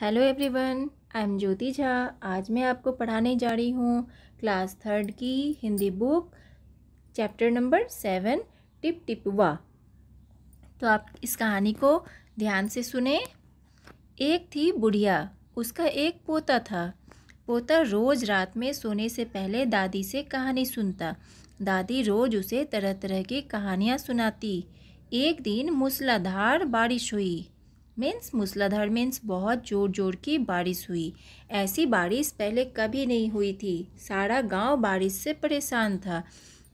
Hello everyone I am Jyoti Jha आज मैं आपको पढ़ाने जा रही हूँ क्लास थर्ड की Hindi book chapter number seven टिप टिपवा तो आप इस कहानी को ध्यान से सुने एक थी बुढ़िया उसका एक पोता था पोता रोज़ रात में सोने से पहले दादी से कहानी सुनता दादी रोज़ उसे तरह तरह की कहानियाँ सुनाती एक दिन मूसलाधार बारिश हुई मीन्स मूसलाधार मीन्स बहुत ज़ोर ज़ोर की बारिश हुई ऐसी बारिश पहले कभी नहीं हुई थी सारा गांव बारिश से परेशान था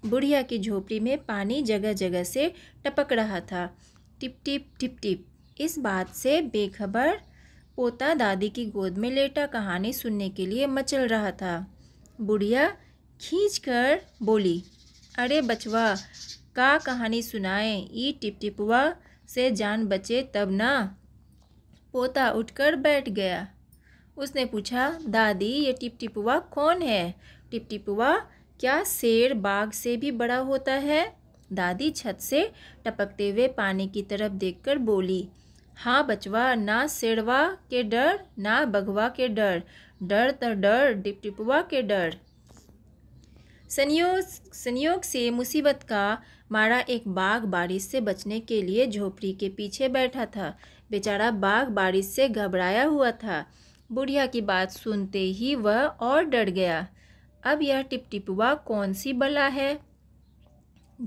बुढ़िया की झोपड़ी में पानी जगह जगह से टपक रहा था टिप टिप टिप टिप इस बात से बेखबर पोता दादी की गोद में लेटा कहानी सुनने के लिए मचल रहा था बुढ़िया खींच कर बोली अरे बचवा का कहानी सुनाए ई टिप टिपवा से जान बचे तब ना पोता उठकर बैठ गया उसने पूछा दादी ये टिपटिपुआ कौन है टिपटिपुआ क्या शेर बाघ से भी बड़ा होता है दादी छत से टपकते हुए पानी की तरफ देखकर बोली हाँ बचवा ना शेरवा के डर ना बघवा के डर डर तो डर डिपटिपुआ के डर संयोग संयोग से मुसीबत का मारा एक बाघ बारिश से बचने के लिए झोपड़ी के पीछे बैठा था बेचारा बाघ बारिश से घबराया हुआ था बुढ़िया की बात सुनते ही वह और डर गया अब यह टिपटिपुआ कौन सी बला है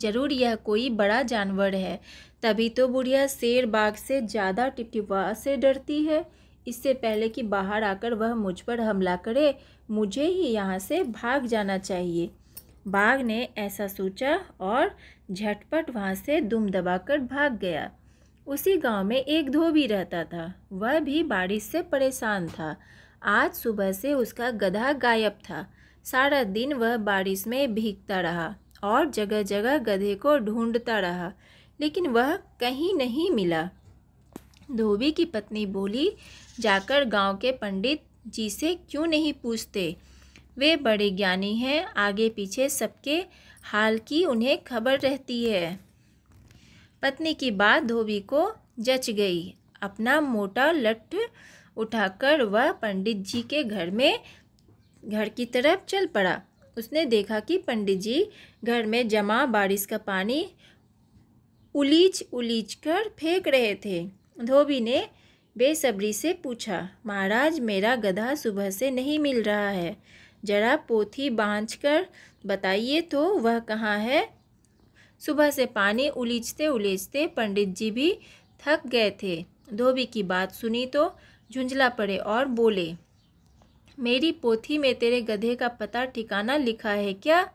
जरूर यह कोई बड़ा जानवर है तभी तो बुढ़िया शेर बाघ से ज़्यादा टिपटिपुआ से डरती है इससे पहले कि बाहर आकर वह मुझ पर हमला करे मुझे ही यहाँ से भाग जाना चाहिए बाघ ने ऐसा सोचा और झटपट वहाँ से दुम दबाकर भाग गया उसी गांव में एक धोबी रहता था वह भी बारिश से परेशान था आज सुबह से उसका गधा गायब था सारा दिन वह बारिश में भीगता रहा और जगह जगह गधे को ढूंढता रहा लेकिन वह कहीं नहीं मिला धोबी की पत्नी बोली जाकर गांव के पंडित जी से क्यों नहीं पूछते वे बड़े ज्ञानी हैं आगे पीछे सबके हाल की उन्हें खबर रहती है पत्नी की बात धोबी को जच गई अपना मोटा लठ उठाकर वह पंडित जी के घर में घर की तरफ चल पड़ा उसने देखा कि पंडित जी घर में जमा बारिश का पानी उलीच उलीच कर फेंक रहे थे धोबी ने बेसब्री से पूछा महाराज मेरा गधा सुबह से नहीं मिल रहा है जरा पोथी बाँझ कर बताइए तो वह कहाँ है सुबह से पानी उलीचते उलीझते पंडित जी भी थक गए थे धोबी की बात सुनी तो झुंझला पड़े और बोले मेरी पोथी में तेरे गधे का पता ठिकाना लिखा है क्या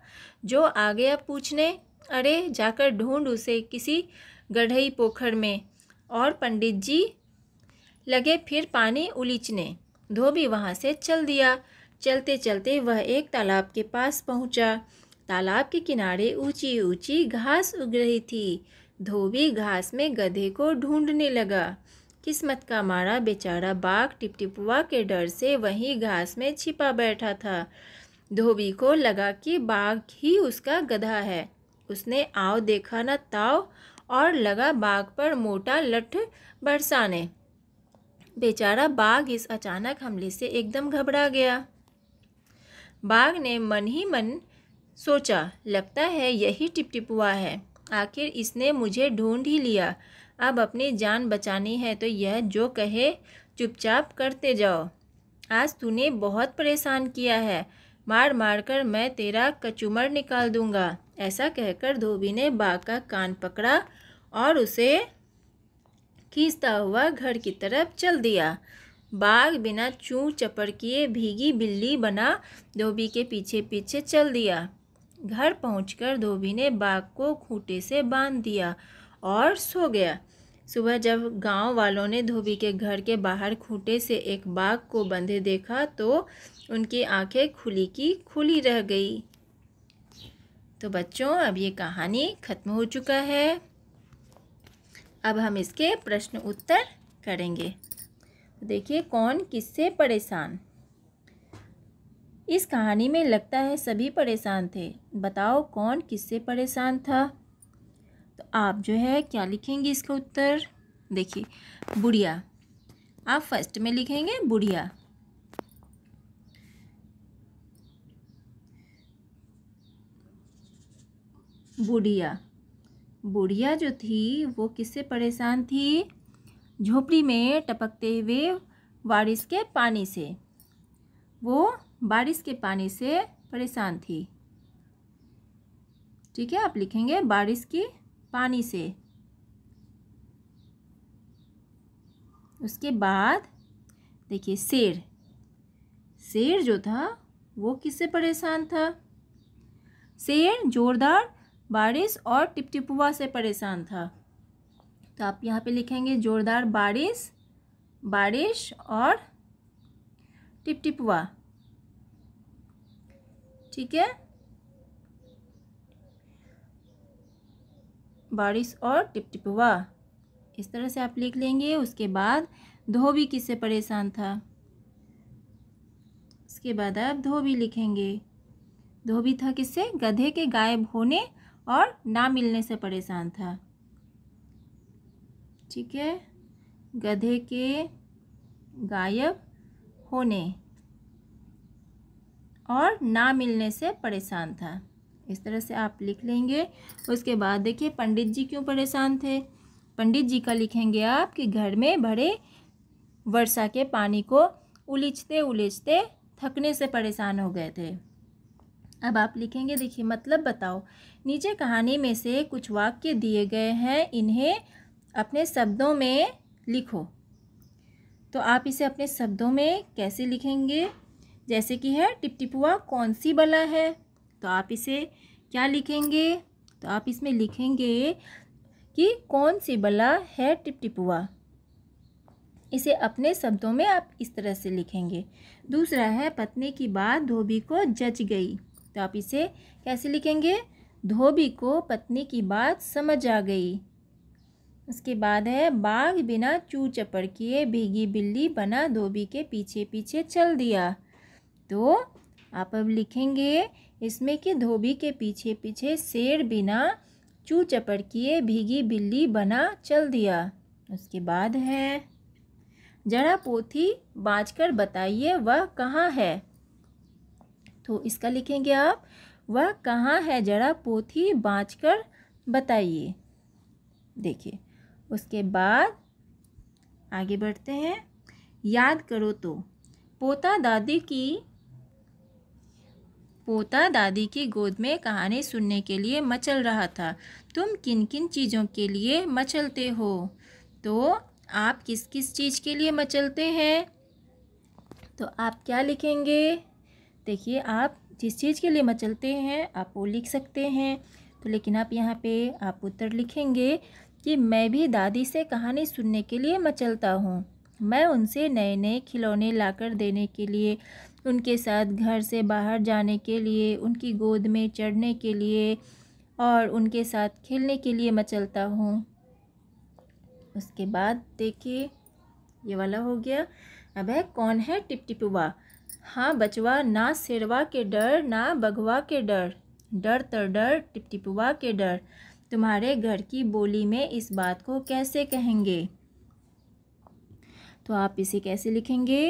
जो आ गया पूछने अरे जाकर ढूंढ उसे किसी गढ़ई पोखर में और पंडित जी लगे फिर पानी उलीचने धोबी वहाँ से चल दिया चलते चलते वह एक तालाब के पास पहुंचा। तालाब के किनारे ऊंची ऊंची घास उग रही थी धोबी घास में गधे को ढूंढने लगा किस्मत का मारा बेचारा बाघ टिपटिपुआ के डर से वहीं घास में छिपा बैठा था धोबी को लगा कि बाघ ही उसका गधा है उसने आओ देखा न ताव और लगा बाघ पर मोटा लठ बरसाने बेचारा बाघ इस अचानक हमले से एकदम घबरा गया बाघ ने मन ही मन सोचा लगता है यही टिपटिपुआ है आखिर इसने मुझे ढूंढ ही लिया अब अपनी जान बचानी है तो यह जो कहे चुपचाप करते जाओ आज तूने बहुत परेशान किया है मार मार कर मैं तेरा कचूमर निकाल दूंगा ऐसा कहकर धोबी ने बाघ का कान पकड़ा और उसे खींचता हुआ घर की तरफ चल दिया बाघ बिना चू चपड़ किए भीगी बिल्ली बना धोबी के पीछे पीछे चल दिया घर पहुंचकर धोबी ने बाघ को खूटे से बांध दिया और सो गया सुबह जब गांव वालों ने धोबी के घर के बाहर खूटे से एक बाघ को बंधे देखा तो उनकी आंखें खुली की खुली रह गई तो बच्चों अब ये कहानी ख़त्म हो चुका है अब हम इसके प्रश्न उत्तर करेंगे तो देखिए कौन किससे परेशान इस कहानी में लगता है सभी परेशान थे बताओ कौन किससे परेशान था तो आप जो है क्या लिखेंगे इसका उत्तर देखिए बुढ़िया आप फर्स्ट में लिखेंगे बुढ़िया बुढ़िया बुढ़िया जो थी वो किससे परेशान थी झोपड़ी में टपकते हुए बारिश के पानी से वो बारिश के पानी से परेशान थी ठीक है आप लिखेंगे बारिश की पानी से उसके बाद देखिए शेर शेर जो था वो किससे परेशान था शेर जोरदार बारिश और टिपटिपुआ से परेशान था तो आप यहाँ पे लिखेंगे ज़ोरदार बारिश बारिश और टिपटिपुआ ठीक है बारिश और टिपटिपुआ इस तरह से आप लिख लेंगे उसके बाद धोबी किससे परेशान था उसके बाद आप धोबी लिखेंगे धोबी था किससे गधे के गायब होने और ना मिलने से परेशान था ठीक है गधे के गायब होने और ना मिलने से परेशान था इस तरह से आप लिख लेंगे उसके बाद देखिए पंडित जी क्यों परेशान थे पंडित जी का लिखेंगे आप कि घर में भरे वर्षा के पानी को उलीचते उलीचते थकने से परेशान हो गए थे अब आप लिखेंगे देखिए मतलब बताओ नीचे कहानी में से कुछ वाक्य दिए गए हैं इन्हें अपने शब्दों में लिखो तो आप इसे अपने शब्दों में कैसे लिखेंगे जैसे कि है टिपटिपुआ कौन सी बला है तो आप इसे क्या लिखेंगे तो आप इसमें लिखेंगे कि कौन सी बला है टिपटिपुआ इसे अपने शब्दों में आप इस तरह से लिखेंगे दूसरा है पत्नी की बात धोबी को जच गई तो आप इसे कैसे लिखेंगे धोबी को पत्नी की बात समझ आ गई उसके बाद है बाघ बिना चू चपड़ किए भीगी बिल्ली बना धोबी के पीछे पीछे चल दिया तो आप अब लिखेंगे इसमें कि धोबी के पीछे पीछे शेर बिना चू चपड़ किए भीगी बिल्ली बना चल दिया उसके बाद है जरा पोथी बाँच कर बताइए वह कहाँ है तो इसका लिखेंगे आप वह कहाँ है जरा पोथी बाँच कर बताइए देखिए उसके बाद आगे बढ़ते हैं याद करो तो पोता दादी की पोता दादी की गोद में कहानी सुनने के लिए मचल रहा था तुम किन किन चीज़ों के लिए मचलते हो तो आप किस किस चीज़ के लिए मचलते हैं तो आप क्या लिखेंगे देखिए आप जिस चीज़ के लिए मचलते हैं आप वो लिख सकते हैं तो लेकिन आप यहाँ पे आप उत्तर लिखेंगे कि मैं भी दादी से कहानी सुनने के लिए मचलता हूँ मैं उनसे नए नए खिलौने लाकर देने के लिए उनके साथ घर से बाहर जाने के लिए उनकी गोद में चढ़ने के लिए और उनके साथ खेलने के लिए मचलता हूँ उसके बाद देखिए ये वाला हो गया अब है कौन है टिपटिपुआ हाँ बचवा ना शेरवा के डर ना बघवा के डर डर तर डर टिपटिपुआ के डर तुम्हारे घर की बोली में इस बात को कैसे कहेंगे तो आप इसे कैसे लिखेंगे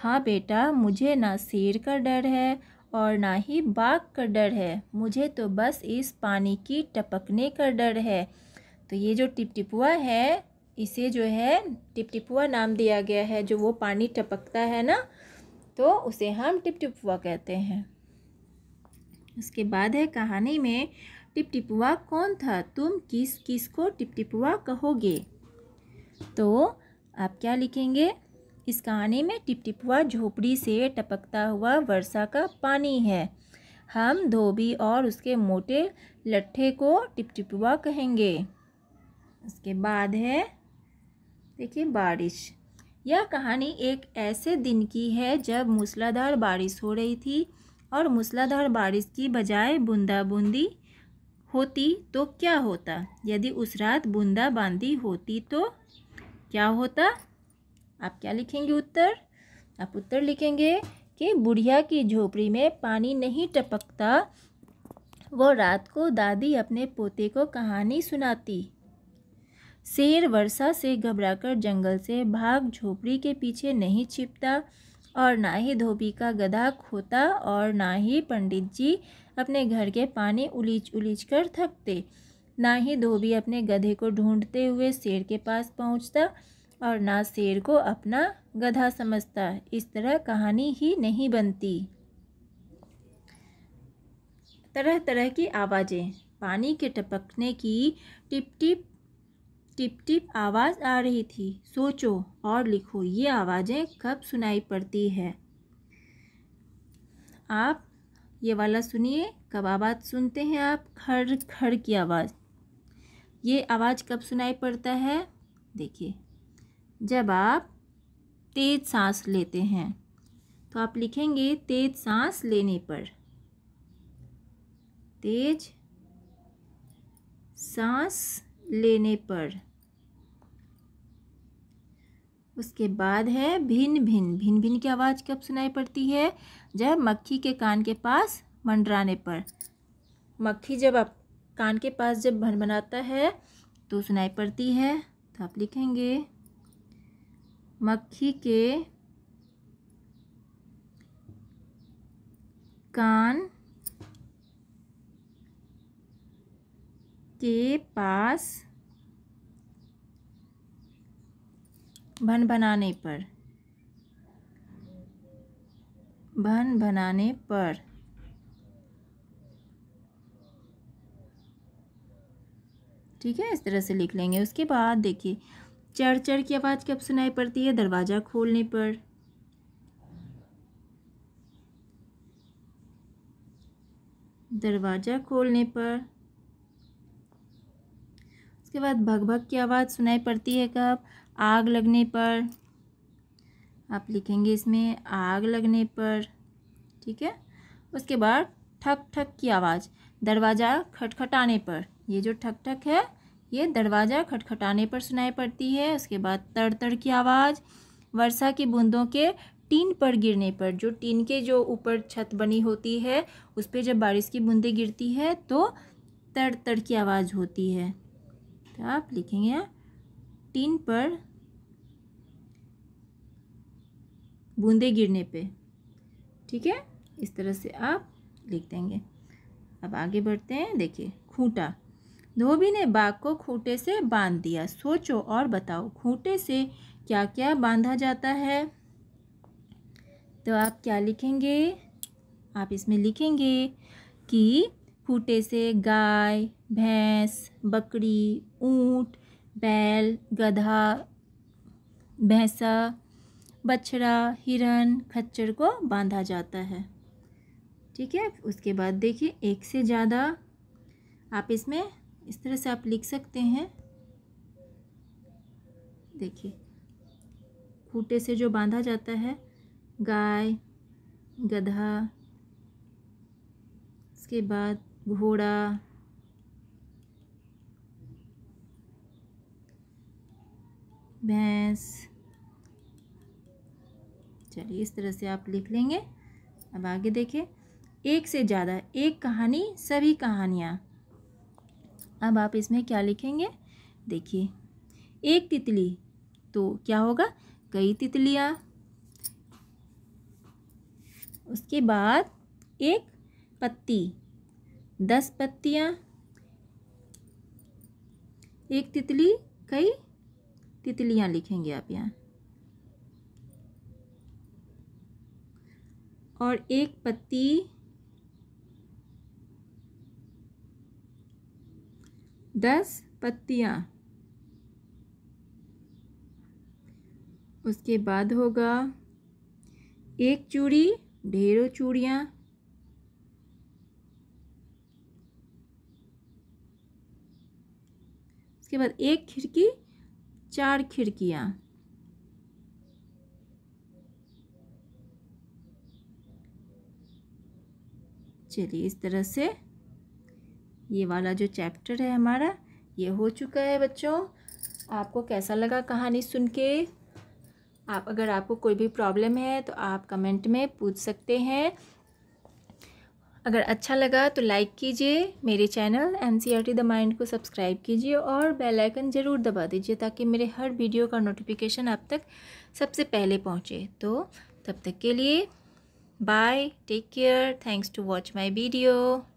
हाँ बेटा मुझे ना शेर का डर है और ना ही बाघ का डर है मुझे तो बस इस पानी की टपकने का डर है तो ये जो टिपटिपुआ है इसे जो है टिपटिपुआ नाम दिया गया है जो वो पानी टपकता है ना तो उसे हम टिपटिपुआ कहते हैं उसके बाद है कहानी में टिपटिपुआ कौन था तुम किस किस को टिपटिपुआ कहोगे तो आप क्या लिखेंगे इस कहानी में टिपटिपुआ झोपड़ी से टपकता हुआ वर्षा का पानी है हम धोबी और उसके मोटे लट्ठे को टिपटिपुआ कहेंगे उसके बाद है देखिए बारिश यह कहानी एक ऐसे दिन की है जब मूसलाधार बारिश हो रही थी और मूसलाधार बारिश की बजाय बूंदा बूंदी होती तो क्या होता यदि उस रात बूंदाबांदी होती तो क्या होता आप क्या लिखेंगे उत्तर आप उत्तर लिखेंगे कि बुढ़िया की झोपड़ी में पानी नहीं टपकता वो रात को दादी अपने पोते को कहानी सुनाती शेर वर्षा से घबराकर जंगल से भाग झोपड़ी के पीछे नहीं छिपता और ना ही धोबी का गधा खोता और ना ही पंडित जी अपने घर के पानी उलीच उलीच कर थकते ना ही धोबी अपने गधे को ढूंढते हुए शेर के पास पहुंचता और ना शेर को अपना गधा समझता इस तरह कहानी ही नहीं बनती तरह तरह की आवाज़ें पानी के टपकने की टिप टिप टिप टिप आवाज़ आ रही थी सोचो और लिखो ये आवाज़ें कब सुनाई पड़ती है आप ये वाला सुनिए कब आवाज़ सुनते हैं आप खड़ खर की आवाज़ ये आवाज़ कब सुनाई पड़ता है देखिए जब आप तेज़ सांस लेते हैं तो आप लिखेंगे तेज़ सांस लेने पर तेज सांस लेने पर उसके बाद है भिन्न भिन्न भिन्न भिन्न की आवाज़ कब सुनाई पड़ती है जब मक्खी के कान के पास मंडराने पर मक्खी जब आप कान के पास जब भन बनाता है तो सुनाई पड़ती है तो आप लिखेंगे मक्खी के कान के पास भन बनाने पर भन बनाने पर ठीक है इस तरह से लिख लेंगे उसके बाद देखिए चर चर की आवाज़ कब सुनाई पड़ती है दरवाज़ा खोलने पर दरवाज़ा खोलने पर उसके बाद भगभग की आवाज़ सुनाई पड़ती है कब आग लगने पर आप लिखेंगे इसमें आग लगने पर ठीक है उसके बाद ठक ठक की आवाज़ दरवाज़ा खटखटाने पर ये जो ठक ठक है ये दरवाज़ा खटखटाने पर सुनाई पड़ती है उसके बाद तड़ तड़ की आवाज़ वर्षा की बूंदों के टीन पर गिरने पर जो टीन के जो ऊपर छत बनी होती है उस पर जब बारिश की बूंदें गिरती है तो तड़ तड़ की आवाज़ होती है तो आप लिखेंगे टिन पर बूंदे गिरने पे ठीक है इस तरह से आप लिख देंगे अब आगे बढ़ते हैं देखिए खूंटा धोबी ने बाघ को खूंटे से बांध दिया सोचो और बताओ खूंटे से क्या क्या बांधा जाता है तो आप क्या लिखेंगे आप इसमें लिखेंगे कि फूटे से गाय भैंस बकरी ऊँट बैल गधा भैंसा बछड़ा हिरण खच्चर को बांधा जाता है ठीक है उसके बाद देखिए एक से ज़्यादा आप इसमें इस तरह से आप लिख सकते हैं देखिए खूटे से जो बांधा जाता है गाय गधा इसके बाद घोड़ा भैंस चलिए इस तरह से आप लिख लेंगे अब आगे देखिए एक से ज़्यादा एक कहानी सभी कहानियाँ अब आप इसमें क्या लिखेंगे देखिए एक तितली तो क्या होगा कई तितलियाँ उसके बाद एक पत्ती दस पत्तियाँ एक तितली कई तितलियाँ लिखेंगे आप यहाँ और एक पत्ती दस पत्तियाँ उसके बाद होगा एक चूड़ी ढेरों चूड़ियाँ इसके बाद एक खिड़की चार खिड़कियाँ चलिए इस तरह से ये वाला जो चैप्टर है हमारा ये हो चुका है बच्चों आपको कैसा लगा कहानी सुन के आप अगर आपको कोई भी प्रॉब्लम है तो आप कमेंट में पूछ सकते हैं अगर अच्छा लगा तो लाइक कीजिए मेरे channel N C R T the mind को सब्सक्राइब कीजिए और बेल आइकन ज़रूर दबा दीजिए ताकि मेरे हर वीडियो का नोटिफिकेशन आप तक सबसे पहले पहुंचे तो तब तक के लिए bye take care thanks to watch my video